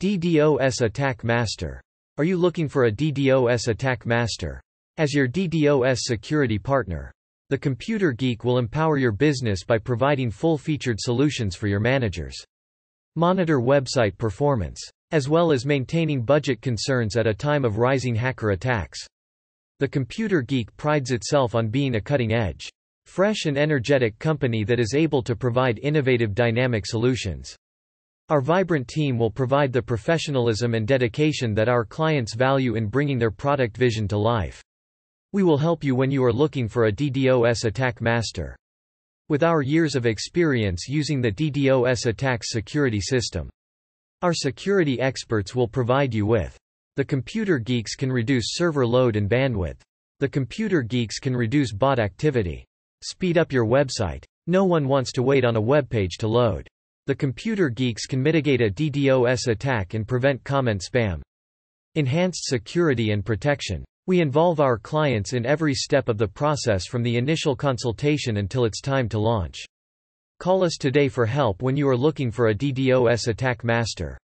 DDoS Attack Master. Are you looking for a DDoS Attack Master? As your DDoS security partner, the Computer Geek will empower your business by providing full-featured solutions for your managers. Monitor website performance, as well as maintaining budget concerns at a time of rising hacker attacks. The Computer Geek prides itself on being a cutting-edge, fresh and energetic company that is able to provide innovative dynamic solutions. Our vibrant team will provide the professionalism and dedication that our clients value in bringing their product vision to life. We will help you when you are looking for a DDoS attack master. With our years of experience using the DDoS attack security system, our security experts will provide you with the computer geeks can reduce server load and bandwidth. The computer geeks can reduce bot activity. Speed up your website. No one wants to wait on a web page to load the computer geeks can mitigate a DDoS attack and prevent comment spam. Enhanced security and protection. We involve our clients in every step of the process from the initial consultation until it's time to launch. Call us today for help when you are looking for a DDoS attack master.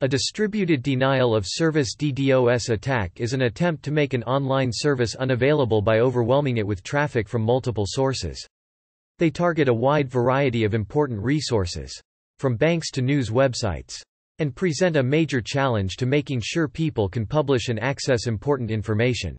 A distributed denial of service DDoS attack is an attempt to make an online service unavailable by overwhelming it with traffic from multiple sources. They target a wide variety of important resources, from banks to news websites, and present a major challenge to making sure people can publish and access important information.